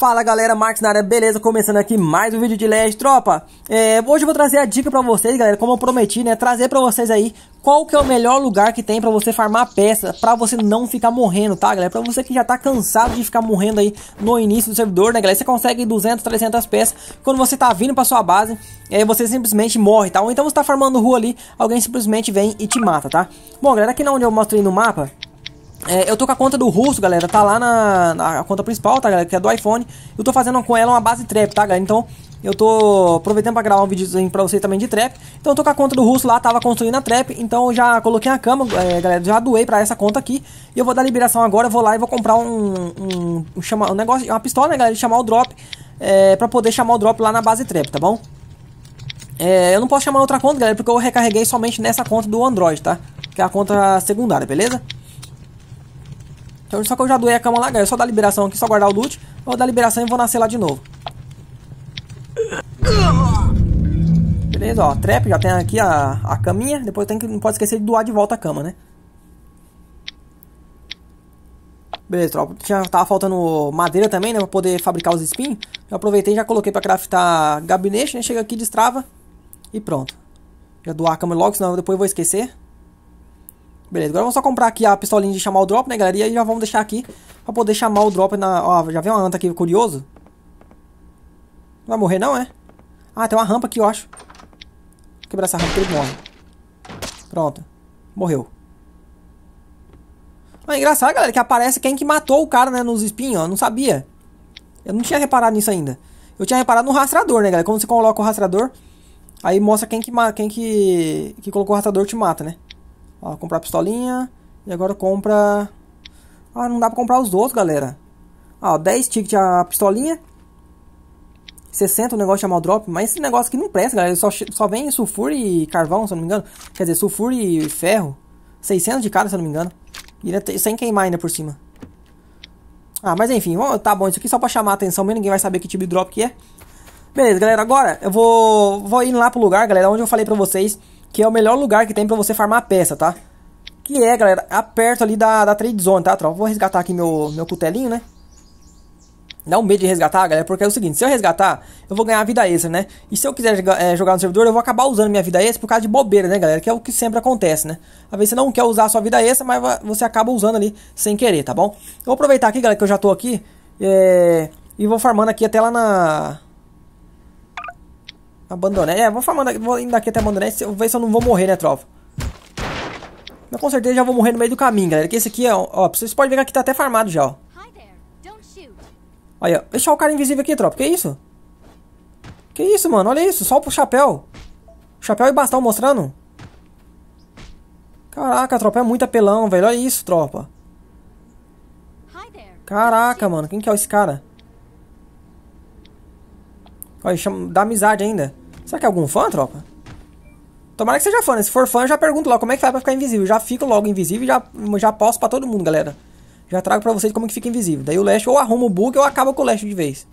Fala galera, Marcos na área, beleza? Começando aqui mais um vídeo de LED, tropa. É, hoje eu vou trazer a dica pra vocês, galera, como eu prometi, né? Trazer pra vocês aí qual que é o melhor lugar que tem pra você farmar peça, pra você não ficar morrendo, tá, galera? Pra você que já tá cansado de ficar morrendo aí no início do servidor, né, galera? Você consegue 200, 300 peças quando você tá vindo pra sua base, e aí você simplesmente morre, tá? Ou então você tá farmando rua ali, alguém simplesmente vem e te mata, tá? Bom, galera, aqui onde eu mostrei no mapa, é, eu tô com a conta do russo, galera. Tá lá na, na conta principal, tá, galera? Que é do iPhone. Eu tô fazendo com ela uma base trap, tá, galera? Então, eu tô aproveitando para gravar um videozinho para vocês também de trap. Então eu tô com a conta do russo lá, tava construindo a trap. Então já coloquei a cama, é, galera, já doei para essa conta aqui. E eu vou dar liberação agora, vou lá e vou comprar um, um, um, chama, um negócio, uma pistola, né, galera, de chamar o drop. É, pra poder chamar o drop lá na base trap, tá bom? É, eu não posso chamar outra conta, galera, porque eu recarreguei somente nessa conta do Android, tá? Que é a conta secundária, beleza? Então, só que eu já doei a cama lá, galera. Só dar liberação aqui, só guardar o loot. Vou dar liberação e vou nascer lá de novo. Beleza, ó. Trap, já tem aqui a, a caminha. Depois tem que, não pode esquecer de doar de volta a cama, né? Beleza, tropa. Tinha, tava faltando madeira também, né? Pra poder fabricar os espinhos. Eu aproveitei e já coloquei pra craftar gabinete, né? Chega aqui, destrava. E pronto. Já doar a cama logo, senão depois eu vou esquecer. Beleza, agora vamos só comprar aqui a pistolinha de chamar o drop, né, galera? E aí já vamos deixar aqui pra poder chamar o drop na... Ó, já vem uma anta aqui, curioso. Não vai morrer não, é? Ah, tem uma rampa aqui, eu acho. Vou quebrar essa rampa que ele morre. Pronto. Morreu. Ah, é engraçado, galera, que aparece quem que matou o cara, né, nos espinhos, ó. Não sabia. Eu não tinha reparado nisso ainda. Eu tinha reparado no rastrador, né, galera? Quando você coloca o rastrador, aí mostra quem que, quem que, que colocou o rastrador te mata, né? Ó, comprar a pistolinha. E agora compra... Ah, não dá pra comprar os outros, galera. Ah, ó, 10 tickets a pistolinha. 60 o negócio chamar o drop, mas esse negócio aqui não presta, galera. Só, só vem sulfure e carvão, se eu não me engano. Quer dizer, sulfure e ferro. 600 de cada, se eu não me engano. E sem queimar ainda por cima. Ah, mas enfim, tá bom. Isso aqui só pra chamar a atenção mesmo. Ninguém vai saber que tipo de drop que é. Beleza, galera. Agora eu vou, vou indo lá pro lugar, galera, onde eu falei pra vocês que é o melhor lugar que tem para você farmar peça, tá? Que é, galera, aperto ali da, da trade zone, tá, tropa? Vou resgatar aqui meu, meu cutelinho, né? Dá um medo de resgatar, galera, porque é o seguinte, se eu resgatar, eu vou ganhar vida extra, né? E se eu quiser é, jogar no servidor, eu vou acabar usando minha vida extra por causa de bobeira, né, galera? Que é o que sempre acontece, né? Às vezes você não quer usar a sua vida extra, mas você acaba usando ali sem querer, tá bom? Eu vou aproveitar aqui, galera, que eu já tô aqui, é... e vou farmando aqui até lá na Abandonei. É, vou farmando vou indo aqui até abandonar. Vou ver se eu não vou morrer, né, tropa? Mas com certeza já vou morrer no meio do caminho, galera. Que esse aqui, ó, é, ó vocês podem ver que aqui tá até farmado já, ó. Aí, ó. Deixar o cara invisível aqui, tropa. Que isso? Que isso, mano? Olha isso. Só o chapéu. Chapéu e bastão mostrando. Caraca, tropa. É muito apelão, velho. Olha isso, tropa. Caraca, mano. Quem que é esse cara? Olha, chama... dá amizade ainda. Será que é algum fã, tropa? Tomara que seja fã, né? Se for fã, já pergunto logo como é que faz pra ficar invisível. Já fico logo invisível e já, já posso pra todo mundo, galera. Já trago pra vocês como que fica invisível. Daí o Lash ou arruma o bug ou acaba com o Lash de vez.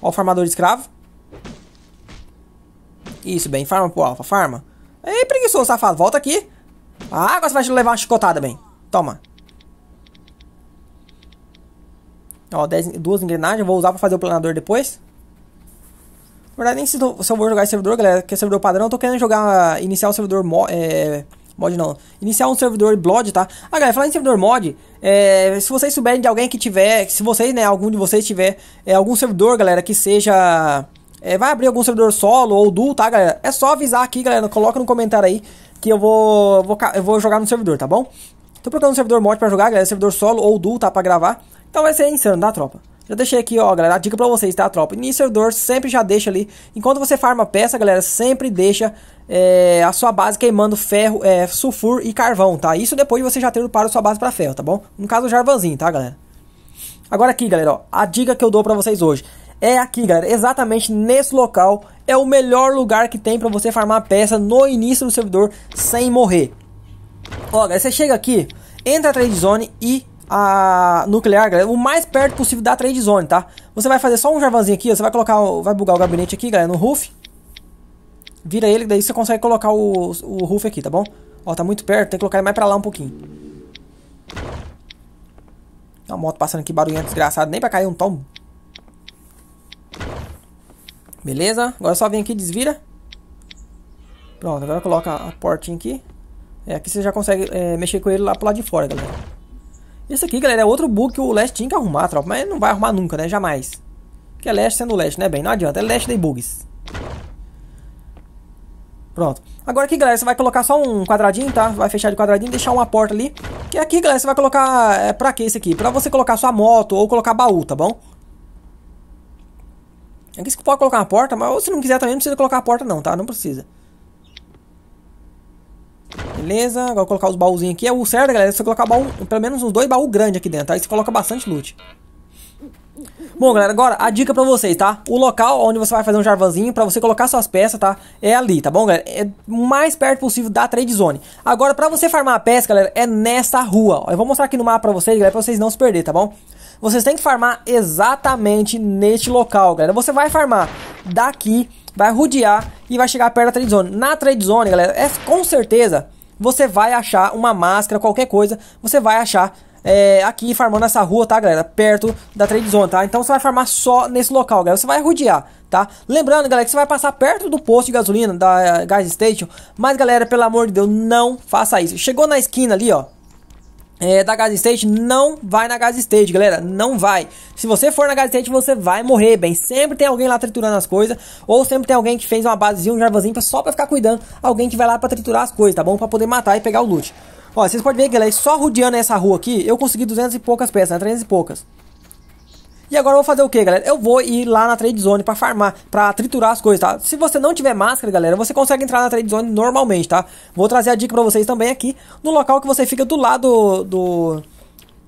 Ó o farmador de escravo. Isso, bem. Farma pro alpha. farma. Ei, preguiçoso, safado. Volta aqui. Ah, agora você vai levar uma chicotada, bem. Toma. Ó, dez, duas engrenagens. Eu vou usar pra fazer o planador depois. Na verdade, nem se, se eu vou jogar esse servidor, galera, que é servidor padrão, eu tô querendo jogar, iniciar um servidor mod, é, mod não, iniciar um servidor Blood, tá? Ah, galera, falando em servidor mod, é, se vocês souberem de alguém que tiver, se vocês, né, algum de vocês tiver é, algum servidor, galera, que seja... É, vai abrir algum servidor solo ou duo, tá, galera? É só avisar aqui, galera, coloca no comentário aí que eu vou, vou, eu vou jogar no servidor, tá bom? Tô procurando um servidor mod pra jogar, galera, servidor solo ou duo, tá, pra gravar. Então vai ser insano, tá, tropa? Já deixei aqui, ó, galera, a dica pra vocês, tá, tropa? Iniciador sempre já deixa ali. Enquanto você farma peça, galera, sempre deixa é, a sua base queimando ferro, é, sulfur e carvão, tá? Isso depois você já ter para a sua base para ferro, tá bom? No caso, o jarvanzinho, tá, galera? Agora aqui, galera, ó, a dica que eu dou pra vocês hoje é aqui, galera, exatamente nesse local é o melhor lugar que tem para você farmar peça no início do servidor sem morrer. Ó, galera, você chega aqui, entra a trade zone e a nuclear, galera, o mais perto possível da trade zone, tá? Você vai fazer só um jarvanzinho aqui, você vai colocar, vai bugar o gabinete aqui, galera, no roof. Vira ele, daí você consegue colocar o, o roof aqui, tá bom? Ó, tá muito perto, tem que colocar ele mais pra lá um pouquinho. Tem uma moto passando aqui, barulhinho desgraçado, nem pra cair um tom Beleza, agora só vem aqui, desvira. Pronto, agora coloca a portinha aqui. É, aqui você já consegue é, mexer com ele lá pro lado de fora, galera. Esse aqui, galera, é outro bug que o Leste tinha que arrumar, tropa. Mas não vai arrumar nunca, né? Jamais. que é Leste sendo Leste, né, bem? Não adianta. É Leste de bugs. Pronto. Agora aqui, galera, você vai colocar só um quadradinho, tá? Vai fechar de quadradinho deixar uma porta ali. Que aqui, galera, você vai colocar... É, pra que esse aqui? Pra você colocar sua moto ou colocar baú, tá bom? Aqui você pode colocar uma porta, mas se não quiser também não precisa colocar a porta não, tá? Não precisa. Beleza, agora vou colocar os baúzinhos aqui. É o certo, galera, é você colocar baú, pelo menos uns dois baús grandes aqui dentro, aí você coloca bastante loot. Bom, galera, agora a dica pra vocês, tá? O local onde você vai fazer um jarvanzinho pra você colocar suas peças, tá? É ali, tá bom, galera? É o mais perto possível da trade zone. Agora, pra você farmar a peça, galera, é nessa rua. Eu vou mostrar aqui no mapa pra vocês, galera, pra vocês não se perderem, tá bom? Vocês têm que farmar exatamente neste local, galera. Você vai farmar daqui, vai rodear e vai chegar perto da trade zone. Na trade zone, galera, é com certeza você vai achar uma máscara, qualquer coisa, você vai achar é, aqui farmando essa rua, tá, galera? Perto da trade zone, tá? Então você vai farmar só nesse local, galera. Você vai rodear, tá? Lembrando, galera, que você vai passar perto do posto de gasolina, da Gas Station. Mas, galera, pelo amor de Deus, não faça isso. Chegou na esquina ali, ó é, da Gas State, não vai na Gas State, galera, não vai. Se você for na Gas State, você vai morrer, bem. Sempre tem alguém lá triturando as coisas, ou sempre tem alguém que fez uma basezinha, um jarvazinho só pra ficar cuidando, alguém que vai lá pra triturar as coisas, tá bom? Pra poder matar e pegar o loot. Ó, vocês podem ver, galera, só rodeando essa rua aqui, eu consegui 200 e poucas peças, né? 300 e poucas. E agora eu vou fazer o que, galera? Eu vou ir lá na trade zone pra farmar, pra triturar as coisas, tá? Se você não tiver máscara, galera, você consegue entrar na trade zone normalmente, tá? Vou trazer a dica pra vocês também aqui, no local que você fica do lado do...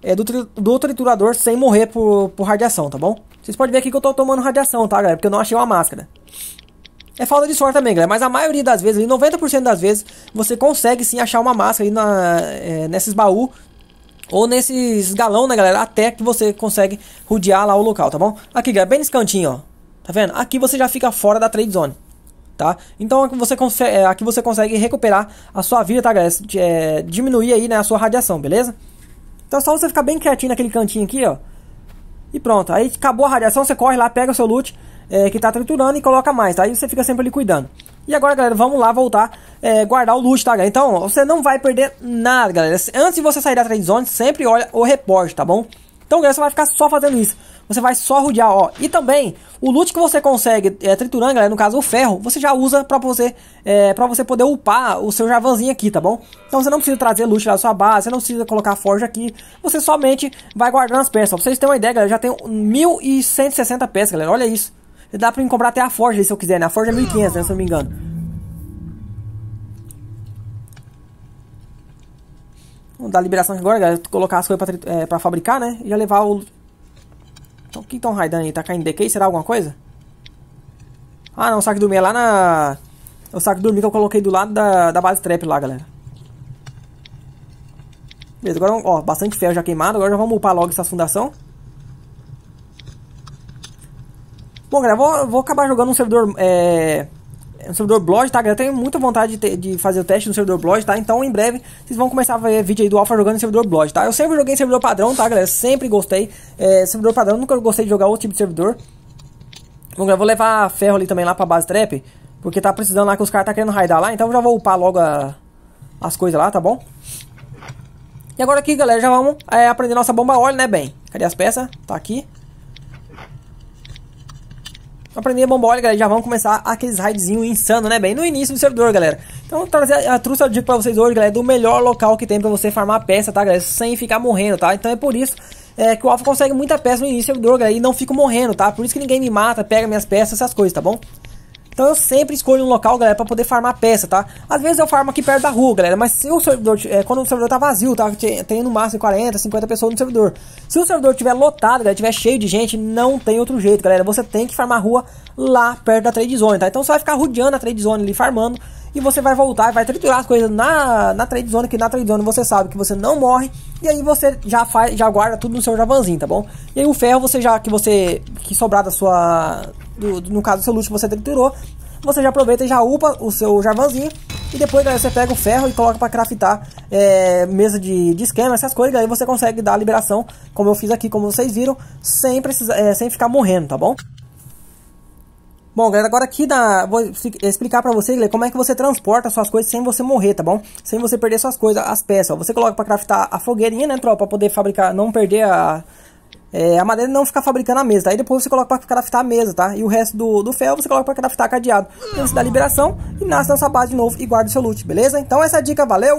É, do, tri, do triturador sem morrer por, por radiação, tá bom? Vocês podem ver aqui que eu tô tomando radiação, tá, galera? Porque eu não achei uma máscara. É falta de sorte também, galera. Mas a maioria das vezes, 90% das vezes, você consegue sim achar uma máscara aí na, é, nesses baús ou nesses galão, né, galera? Até que você consegue rodear lá o local, tá bom? Aqui, galera, bem nesse cantinho, ó. Tá vendo? Aqui você já fica fora da trade zone, tá? Então aqui você, consegue, é, aqui você consegue recuperar a sua vida, tá, galera? É, diminuir aí, né, a sua radiação, beleza? Então é só você ficar bem quietinho naquele cantinho aqui, ó. E pronto. Aí acabou a radiação, você corre lá, pega o seu loot é, que está triturando e coloca mais, tá? Aí você fica sempre ali cuidando. E agora, galera, vamos lá voltar, é, guardar o loot, tá, galera? Então, você não vai perder nada, galera. Antes de você sair da trade zone, sempre olha o reporte, tá bom? Então, galera, você vai ficar só fazendo isso. Você vai só rodear, ó. E também, o loot que você consegue é, triturando, galera, no caso o ferro, você já usa pra você, é, pra você poder upar o seu javanzinho aqui, tá bom? Então você não precisa trazer loot lá da sua base, você não precisa colocar forja aqui. Você somente vai guardando as peças. Pra vocês terem uma ideia, galera, já tem 1.160 peças, galera. Olha isso. Dá pra mim comprar até a Forge se eu quiser, né? A Forja é 1500, né? Se eu não me engano. Vamos dar liberação agora, galera. Colocar as coisas pra, é, pra fabricar, né? E já levar o... Então, o que estão raidando aí? Tá caindo DK? Será alguma coisa? Ah, não. O saco do meio é lá na... O saco dormir que eu coloquei do lado da, da base trap lá, galera. Beleza, agora, ó, bastante ferro já queimado. Agora já vamos upar logo essa fundação. bom galera, vou, vou acabar jogando um servidor. É, um servidor blog, tá, Eu Tenho muita vontade de, ter, de, fazer o teste no servidor blog, tá? Então em breve vocês vão começar a ver vídeo aí do Alpha jogando em servidor blog, tá? Eu sempre joguei em servidor padrão, tá, galera? Sempre gostei. É, servidor padrão, nunca gostei de jogar outro tipo de servidor. Bom, galera, vou levar ferro ali também lá pra base trap. Porque tá precisando lá que os caras tá querendo raidar lá, então já vou upar logo a, as coisas lá, tá bom? E agora aqui, galera, já vamos é, aprender nossa bomba óleo, né, bem? Cadê as peças? Tá aqui aprender bombola, galera. Já vamos começar aqueles raidzinho insano, né, bem? No início do servidor, galera. Então, trazer a truça de pra vocês hoje, galera, do melhor local que tem pra você farmar peça, tá, galera? Sem ficar morrendo, tá? Então é por isso é, que o Alpha consegue muita peça no início do servidor, galera, e não fico morrendo, tá? Por isso que ninguém me mata, pega minhas peças, essas coisas, tá bom? Então eu sempre escolho um local, galera, pra poder farmar peça, tá? Às vezes eu farmo aqui perto da rua, galera, mas se o servidor, é, quando o servidor tá vazio, tá? Tem no máximo 40, 50 pessoas no servidor. Se o servidor tiver lotado, galera, tiver cheio de gente, não tem outro jeito, galera. Você tem que farmar rua lá perto da trade zone, tá? Então você vai ficar rodeando a trade zone ali, farmando, e você vai voltar e vai triturar as coisas na, na trade zone, que na trade zone você sabe que você não morre, e aí você já faz, já guarda tudo no seu javanzinho, tá bom? E aí o ferro você já que você que sobrar da sua do, do, no caso do seu loot que você triturou, você já aproveita e já upa o seu jarvanzinho E depois galera, você pega o ferro e coloca para craftar é, mesa de, de esquema, essas coisas. Aí você consegue dar a liberação, como eu fiz aqui, como vocês viram, sem, precisar, é, sem ficar morrendo, tá bom? Bom, galera, agora aqui na, vou explicar pra vocês como é que você transporta suas coisas sem você morrer, tá bom? Sem você perder suas coisas, as peças. Ó. Você coloca pra craftar a fogueirinha, né, tropa? Pra poder fabricar, não perder a, é, a madeira não fica fabricando a mesa, tá? Aí depois você coloca pra craftar a mesa, tá? E o resto do, do ferro você coloca pra craftar cadeado. Então você dá liberação e nasce na sua base de novo e guarda o seu loot, beleza? Então essa é a dica, valeu!